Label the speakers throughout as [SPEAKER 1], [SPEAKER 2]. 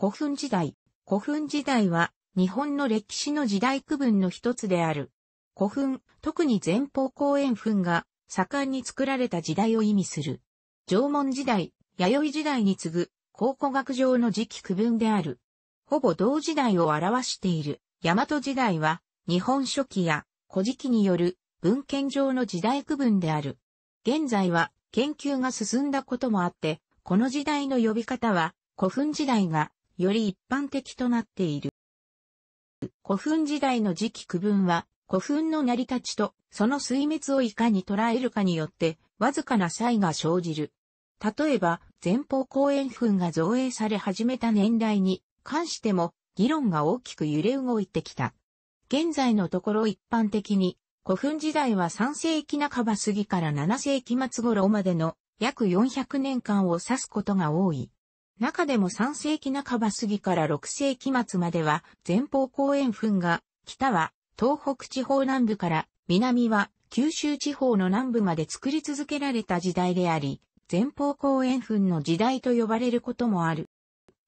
[SPEAKER 1] 古墳時代。古墳時代は日本の歴史の時代区分の一つである。古墳、特に前方後円墳が盛んに作られた時代を意味する。縄文時代、弥生時代に次ぐ考古学上の時期区分である。ほぼ同時代を表している大和時代は日本書紀や古事記による文献上の時代区分である。現在は研究が進んだこともあって、この時代の呼び方は古墳時代がより一般的となっている。古墳時代の時期区分は、古墳の成り立ちと、その水滅をいかに捉えるかによって、わずかな差異が生じる。例えば、前方後円墳が造営され始めた年代に関しても、議論が大きく揺れ動いてきた。現在のところ一般的に、古墳時代は3世紀半ば過ぎから7世紀末頃までの約400年間を指すことが多い。中でも3世紀半ば過ぎから6世紀末までは前方後円墳が、北は東北地方南部から南は九州地方の南部まで作り続けられた時代であり、前方後円墳の時代と呼ばれることもある。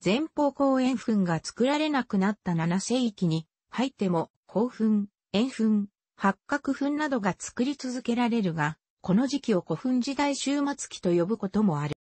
[SPEAKER 1] 前方後円墳が作られなくなった7世紀に入っても、後墳、円墳、八角墳などが作り続けられるが、この時期を古墳時代終末期と呼ぶこともある。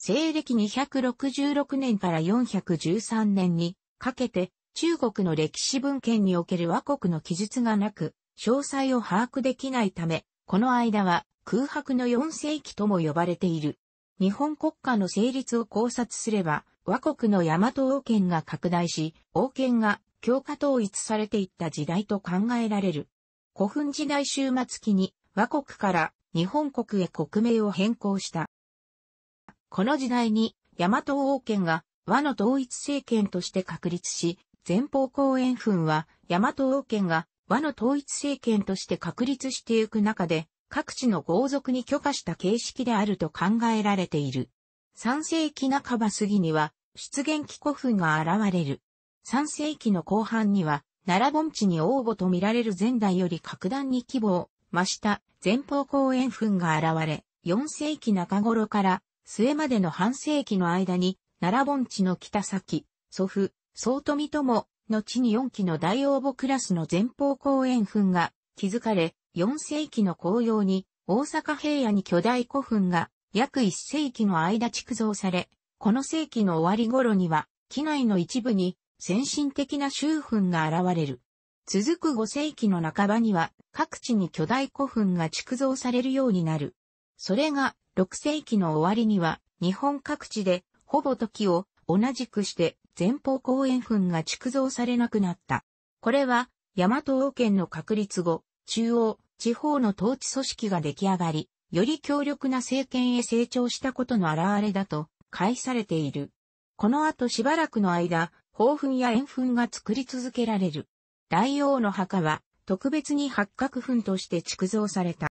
[SPEAKER 1] 西暦266年から413年にかけて中国の歴史文献における和国の記述がなく、詳細を把握できないため、この間は空白の4世紀とも呼ばれている。日本国家の成立を考察すれば、和国の大和王権が拡大し、王権が強化統一されていった時代と考えられる。古墳時代終末期に和国から日本国へ国名を変更した。この時代に、大和王権が和の統一政権として確立し、前方後円墳は大和王権が和の統一政権として確立してゆく中で、各地の豪族に許可した形式であると考えられている。3世紀半ば過ぎには、出現期古墳が現れる。3世紀の後半には、奈良盆地に応募と見られる前代より格段に規模を増した前方後円墳が現れ、4世紀中頃から末までの半世紀の間に、奈良盆地の北先、祖父、総富友のに4基の大応募クラスの前方後円墳が築かれ、4世紀の紅葉に大阪平野に巨大古墳が約1世紀の間築造され、この世紀の終わり頃には、機内の一部に先進的な周墳が現れる。続く5世紀の半ばには各地に巨大古墳が築造されるようになる。それが6世紀の終わりには、日本各地で、ほぼ時を同じくして前方後円墳が築造されなくなった。これは、大和王権の確立後、中央、地方の統治組織が出来上がり、より強力な政権へ成長したことの表れだと、解されている。この後しばらくの間、宝墳や円墳が作り続けられる。大王の墓は、特別に八角墳として築造された。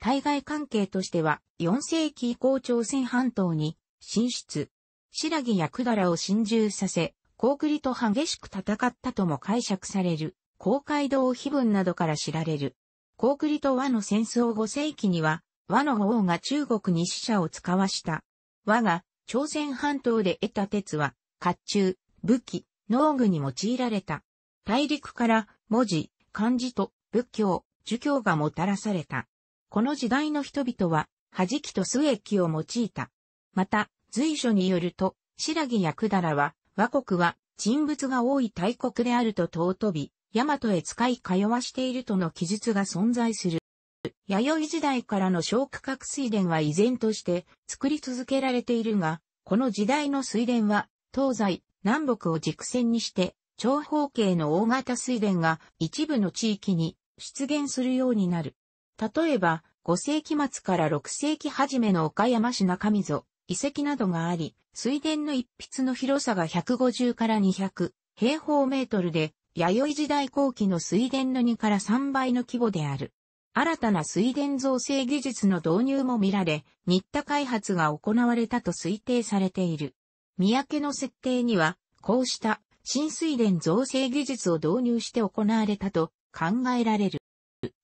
[SPEAKER 1] 対外関係としては、4世紀以降朝鮮半島に進出。白木や百済を侵入させ、高栗と激しく戦ったとも解釈される、高海道碑文などから知られる。高栗と和の戦争5世紀には、和の王が中国に死者を使わした。和が朝鮮半島で得た鉄は、甲冑、武器、農具に用いられた。大陸から文字、漢字と仏教、儒教がもたらされた。この時代の人々は、弾きとすえきを用いた。また、随所によると、白木や百済は、和国は、人物が多い大国であると尊び、大和へ使い通わしているとの記述が存在する。弥生時代からの小区画水田は依然として作り続けられているが、この時代の水田は、東西、南北を軸線にして、長方形の大型水田が一部の地域に出現するようになる。例えば、5世紀末から6世紀初めの岡山市中溝、遺跡などがあり、水田の一筆の広さが150から200平方メートルで、弥生時代後期の水田の2から3倍の規模である。新たな水田造成技術の導入も見られ、新田開発が行われたと推定されている。三宅の設定には、こうした新水田造成技術を導入して行われたと考えられる。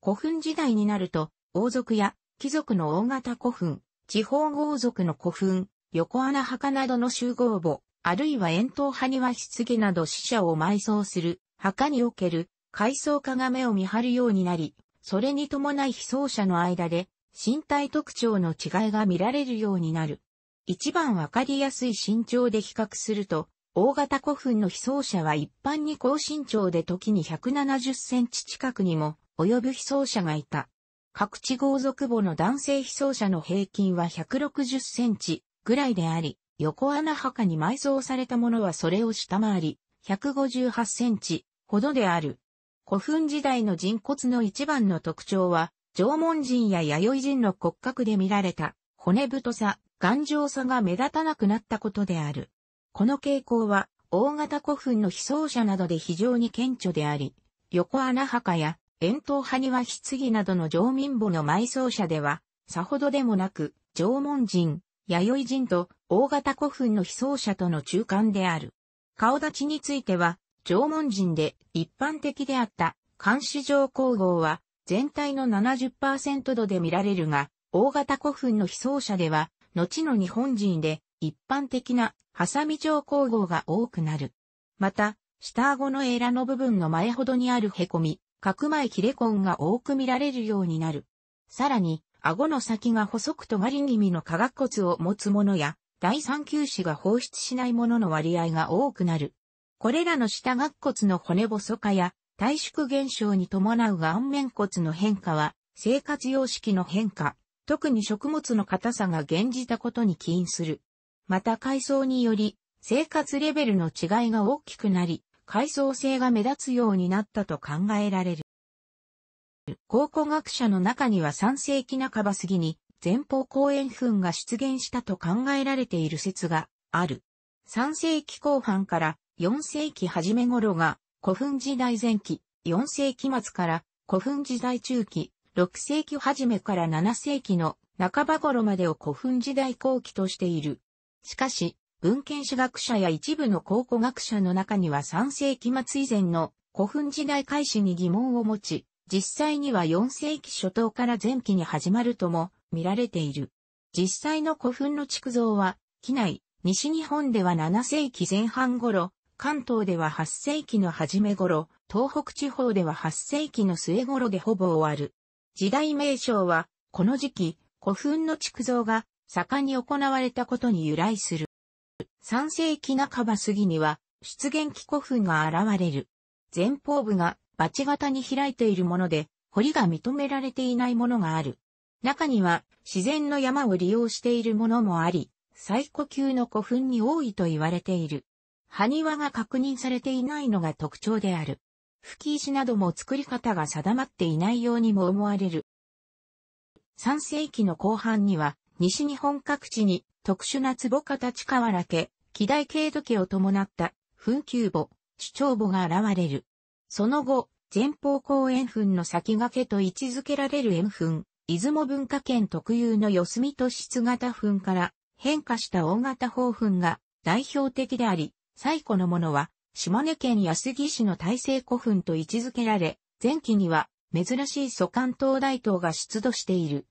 [SPEAKER 1] 古墳時代になると、王族や貴族の大型古墳、地方豪族の古墳、横穴墓などの集合墓、あるいは遠筒派には棺など死者を埋葬する、墓における階層化が目を見張るようになり、それに伴い被葬者の間で身体特徴の違いが見られるようになる。一番わかりやすい身長で比較すると、大型古墳の被葬者は一般に高身長で時に170センチ近くにも及ぶ被葬者がいた。各地豪族母の男性被葬者の平均は160センチぐらいであり、横穴墓に埋葬されたものはそれを下回り、158センチほどである。古墳時代の人骨の一番の特徴は、縄文人や弥生人の骨格で見られた骨太さ、頑丈さが目立たなくなったことである。この傾向は、大型古墳の被葬者などで非常に顕著であり、横穴墓や遠藤派には棺などの常民墓の埋葬者では、さほどでもなく、縄文人、弥生人と大型古墳の被葬者との中間である。顔立ちについては、縄文人で一般的であった監視上皇后は全体の70%度で見られるが、大型古墳の被葬者では、後の日本人で一般的なハサミ上皇后が多くなる。また、下顎のエラの部分の前ほどにある凹み、角前切れ根が多く見られるようになる。さらに、顎の先が細く尖り気味の下顎骨を持つものや、第三球子が放出しないものの割合が多くなる。これらの下顎骨の骨細化や、体縮減少に伴う顔面骨の変化は、生活様式の変化、特に食物の硬さが減じたことに起因する。また階層により、生活レベルの違いが大きくなり、階層性が目立つようになったと考えられる。考古学者の中には3世紀半ば過ぎに前方後円墳が出現したと考えられている説がある。3世紀後半から4世紀初め頃が古墳時代前期、4世紀末から古墳時代中期、6世紀初めから7世紀の半ば頃までを古墳時代後期としている。しかし、文献史学者や一部の考古学者の中には3世紀末以前の古墳時代開始に疑問を持ち、実際には4世紀初頭から前期に始まるとも見られている。実際の古墳の築造は、機内、西日本では7世紀前半頃、関東では8世紀の初め頃、東北地方では8世紀の末頃でほぼ終わる。時代名称は、この時期、古墳の築造が盛んに行われたことに由来する。3世紀半ば過ぎには、出現期古墳が現れる。前方部がバチ型に開いているもので、堀が認められていないものがある。中には自然の山を利用しているものもあり、最古級の古墳に多いと言われている。埴輪が確認されていないのが特徴である。吹石なども作り方が定まっていないようにも思われる。3世紀の後半には、西日本各地に特殊な壺形瓦家、紀代経土家を伴った墳丘墓、主張墓が現れる。その後、前方後円墳の先駆けと位置づけられる円墳、出雲文化圏特有の四隅と質型墳から変化した大型方墳が代表的であり、最古のものは島根県安来市の大成古墳と位置づけられ、前期には珍しい蘇関東大島が出土している。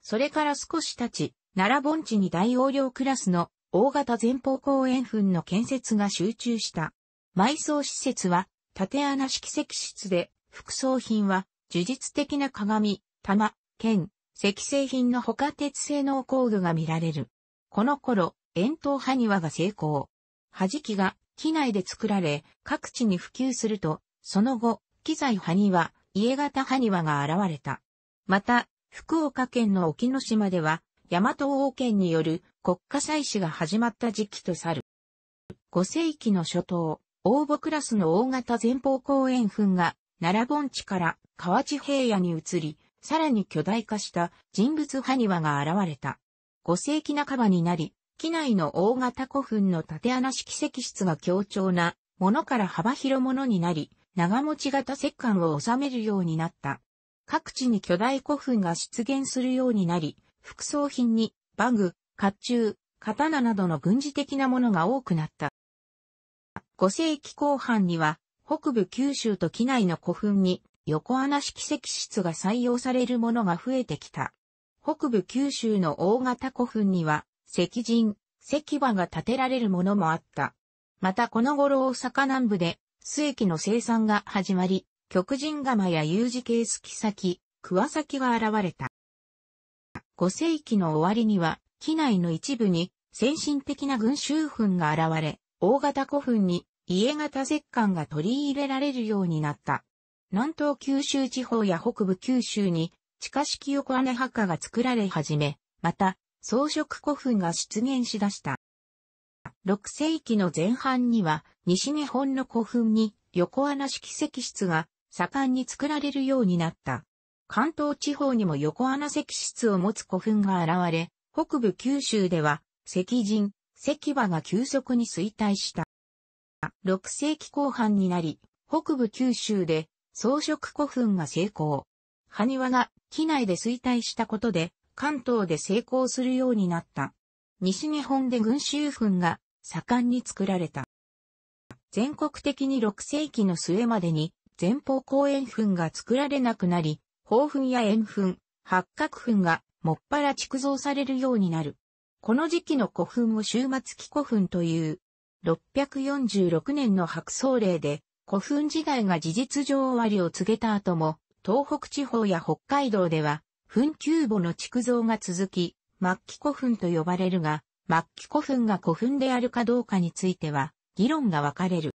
[SPEAKER 1] それから少し経ち、奈良盆地に大容量クラスの大型前方後円墳の建設が集中した。埋葬施設は、縦穴式石室で、副葬品は、呪術的な鏡、玉、剣、石製品の他鉄製の工具が見られる。この頃、円筒埴輪が成功。弾きが、機内で作られ、各地に普及すると、その後、機材埴輪、家型埴輪が現れた。また、福岡県の沖ノ島では、大和王権による国家祭祀が始まった時期とさる。五世紀の初頭、応募クラスの大型前方後円墳が奈良盆地から河内平野に移り、さらに巨大化した人物埴輪が現れた。五世紀半ばになり、機内の大型古墳の縦穴式石室が強調なものから幅広ものになり、長持ち型石棺を収めるようになった。各地に巨大古墳が出現するようになり、副葬品にバグ、甲冑、刀などの軍事的なものが多くなった。5世紀後半には、北部九州と機内の古墳に横穴式石室が採用されるものが増えてきた。北部九州の大型古墳には、石人、石馬が建てられるものもあった。またこの頃大阪南部で、末期の生産が始まり、極人釜や U 字形すき先、桑先が現れた。5世紀の終わりには、機内の一部に先進的な群衆墳が現れ、大型古墳に家型石棺が取り入れられるようになった。南東九州地方や北部九州に地下式横穴墓が作られ始め、また装飾古墳が出現しだした。6世紀の前半には西日本の古墳に横穴式石室が盛んに作られるようになった。関東地方にも横穴石室を持つ古墳が現れ、北部九州では、石人、石馬が急速に衰退した。6世紀後半になり、北部九州で装飾古墳が成功。埴輪が機内で衰退したことで、関東で成功するようになった。西日本で群衆墳が盛んに作られた。全国的に6世紀の末までに前方後円墳が作られなくなり、宝墳や円墳、八角墳がもっぱら築造されるようになる。この時期の古墳を終末期古墳という、646年の白僧令で、古墳時代が事実上終わりを告げた後も、東北地方や北海道では、墳丘墓の築造が続き、末期古墳と呼ばれるが、末期古墳が古墳であるかどうかについては、議論が分かれる。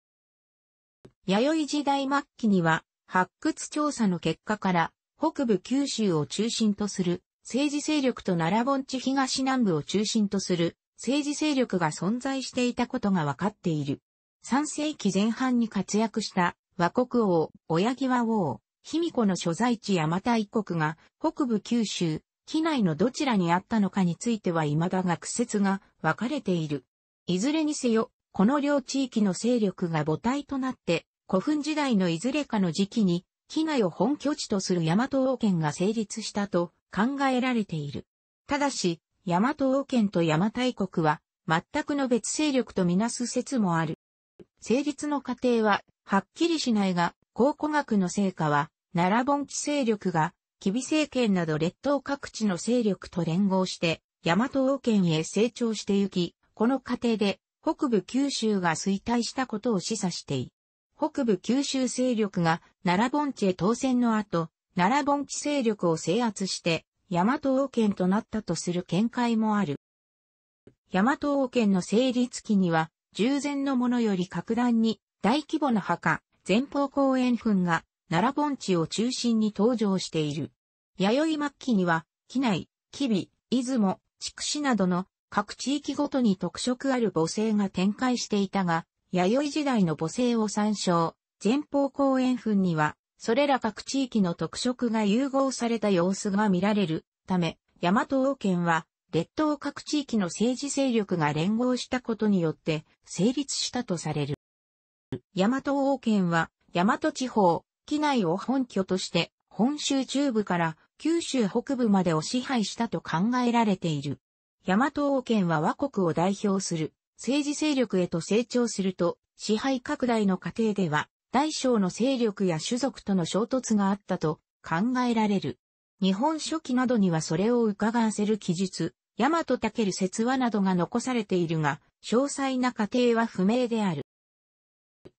[SPEAKER 1] 弥生時代末期には、発掘調査の結果から、北部九州を中心とする政治勢力と奈良盆地東南部を中心とする政治勢力が存在していたことが分かっている。3世紀前半に活躍した和国王、親際王、卑弥呼の所在地山田一国が北部九州、機内のどちらにあったのかについては未だ学説が分かれている。いずれにせよ、この両地域の勢力が母体となって、古墳時代のいずれかの時期に、機内を本拠地とする大和王権が成立したと考えられている。ただし、大和王権と邪馬台国は、全くの別勢力とみなす説もある。成立の過程は、はっきりしないが、考古学の成果は、奈良盆地勢力が、吉備政権など列島各地の勢力と連合して、大和王権へ成長してゆき、この過程で、北部九州が衰退したことを示唆してい。北部九州勢力が奈良盆地へ当選の後、奈良盆地勢力を制圧して、大和王権となったとする見解もある。大和王権の成立期には、従前のものより格段に大規模な墓、前方後円墳が奈良盆地を中心に登場している。弥生末期には、機内、吉備、出雲、筑紫などの各地域ごとに特色ある母性が展開していたが、弥生時代の母性を参照、前方後円墳にはそれら各地域の特色が融合された様子が見られるため、大和王権は、列島各地域の政治勢力が連合したことによって成立したとされる。大和王権は、大和地方、機内を本拠として、本州中部から九州北部までを支配したと考えられている。大和王権は和国を代表する政治勢力へと成長すると、支配拡大の過程では、大小の勢力や種族との衝突があったと考えられる。日本書紀などにはそれを伺わせる記述、大和ける説話などが残されているが、詳細な過程は不明である。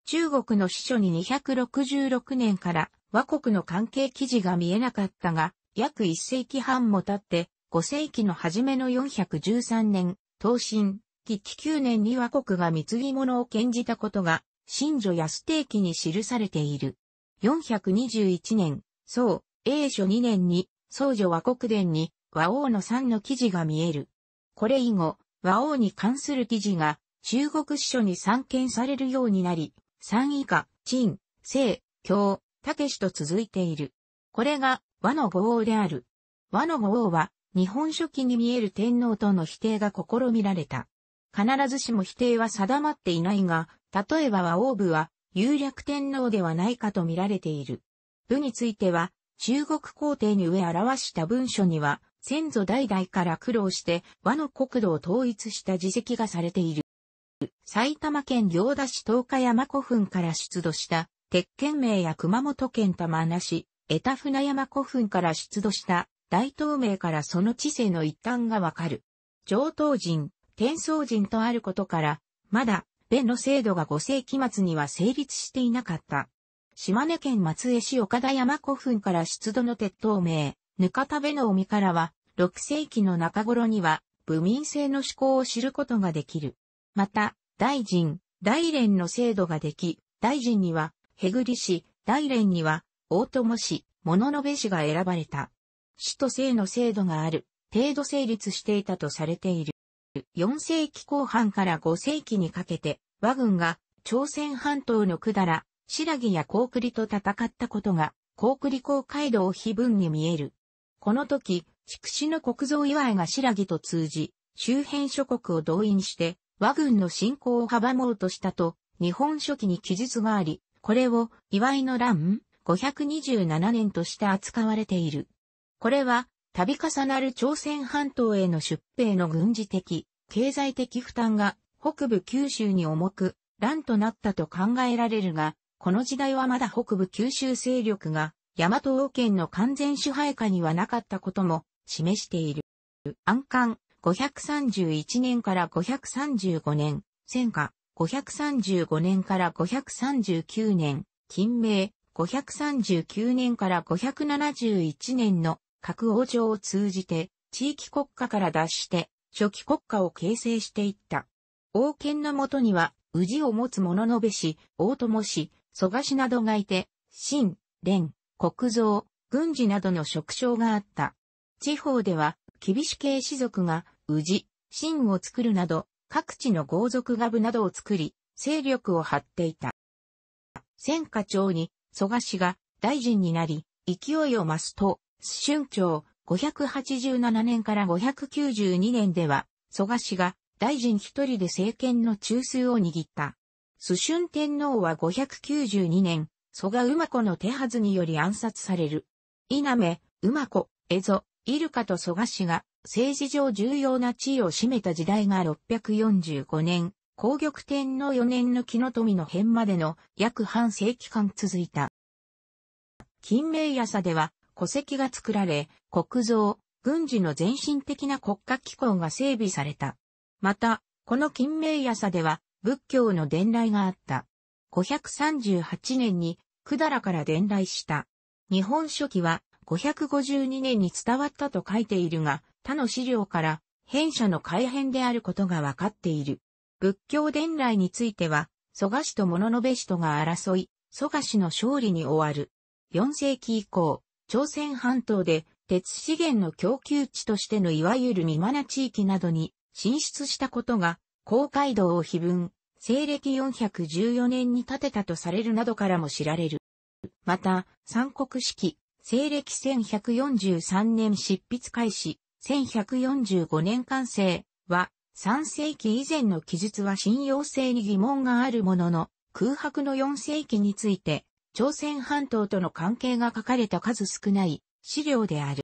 [SPEAKER 1] 中国の史書に266年から和国の関係記事が見えなかったが、約1世紀半も経って、5世紀の初めの413年、東進、紀紀9年に和国が貢ぎ物を献じたことが新女安定記に記されている。421年、宋、英書2年に、僧女和国伝に、和王の3の記事が見える。これ以後、和王に関する記事が、中国史書に散見されるようになり、三以下、陳、清、京、武氏と続いている。これが、和の五王である。和の五王は、日本書紀に見える天皇との否定が試みられた。必ずしも否定は定まっていないが、例えば和王部は、有略天皇ではないかと見られている。部については、中国皇帝に上表した文書には、先祖代々から苦労して和の国土を統一した自責がされている。埼玉県行田市東海山古墳から出土した鉄剣名や熊本県玉名市、江田船山古墳から出土した大東名からその地勢の一端がわかる。上等人、天宗人とあることから、まだペの制度が5世紀末には成立していなかった。島根県松江市岡田山古墳から出土の鉄塔名、ぬかたべの海からは、6世紀の中頃には、部民制の思考を知ることができる。また、大臣、大連の制度ができ、大臣には、へぐり氏、大連には、大友氏、物の部氏が選ばれた。死と生の制度がある、程度成立していたとされている。4世紀後半から5世紀にかけて、和軍が朝鮮半島の下ら、白木や高栗と戦ったことが、高栗高街道碑文に見える。この時、筑紫の国造祝いが白木と通じ、周辺諸国を動員して、和軍の侵攻を阻もうとしたと、日本書紀に記述があり、これを祝いの乱527年として扱われている。これは、度重なる朝鮮半島への出兵の軍事的、経済的負担が北部九州に重く、乱となったと考えられるが、この時代はまだ北部九州勢力が、大和王権の完全支配下にはなかったことも示している。安官531年から535年、戦火535年から539年、金明539年から571年の各王朝を通じて、地域国家から脱して、初期国家を形成していった。王権のもとには、宇治を持つ者のべし、大友氏、蘇我氏などがいて、秦、連、国造、軍事などの職称があった。地方では、厳し系氏族が、宇治、秦を作るなど、各地の豪族が部などを作り、勢力を張っていた。戦火町に、蘇我氏が大臣になり、勢いを増すと、春長587年から592年では、蘇我氏が大臣一人で政権の中枢を握った。蘇春天皇は592年、蘇我馬子の手はずにより暗殺される。稲目、馬子、蝦夷、イルカと蘇我氏が政治上重要な地位を占めた時代が645年、皇玉天皇4年の木の富の変までの約半世紀間続いた。金明朝では戸籍が作られ、国造、軍事の全身的な国家機構が整備された。また、この金明屋では仏教の伝来があった。538年に百済から伝来した。日本書紀は552年に伝わったと書いているが、他の資料から変社の改変であることがわかっている。仏教伝来については、蘇我氏と物部氏とが争い、蘇我氏の勝利に終わる。4世紀以降、朝鮮半島で鉄資源の供給地としてのいわゆる未満地域などに進出したことが、公海道を碑文、西暦414年に建てたとされるなどからも知られる。また、三国式、西暦1143年執筆開始、1145年完成は、3世紀以前の記述は信用性に疑問があるものの、空白の4世紀について、朝鮮半島との関係が書かれた数少ない資料である。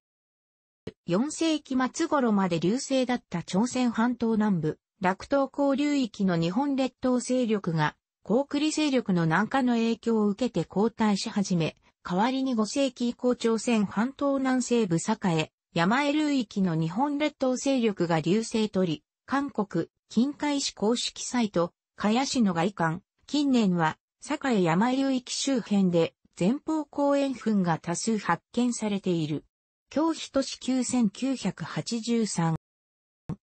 [SPEAKER 1] 4世紀末頃まで流星だった朝鮮半島南部、楽東交流域の日本列島勢力が、高栗勢力の南下の影響を受けて後退し始め、代わりに5世紀以降朝鮮半島南西部栄、山江流域の日本列島勢力が流星取り、韓国、近海市公式サイト、茅市の外観、近年は堺山流域周辺で前方後円墳が多数発見されている。京日都市9983。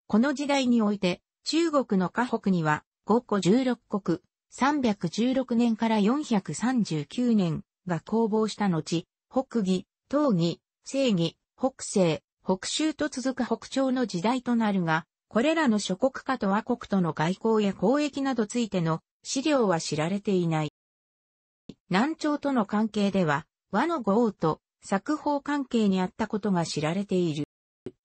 [SPEAKER 1] この時代において、中国の河北には5個16国、316年から439年が攻防した後、北義、東義、西義、北西、北州と続く北朝の時代となるが、これらの諸国家と和国との外交や交易などついての資料は知られていない。南朝との関係では、和の豪王と作法関係にあったことが知られている。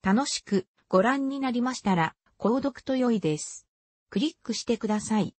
[SPEAKER 1] 楽しくご覧になりましたら、購読と良いです。クリックしてください。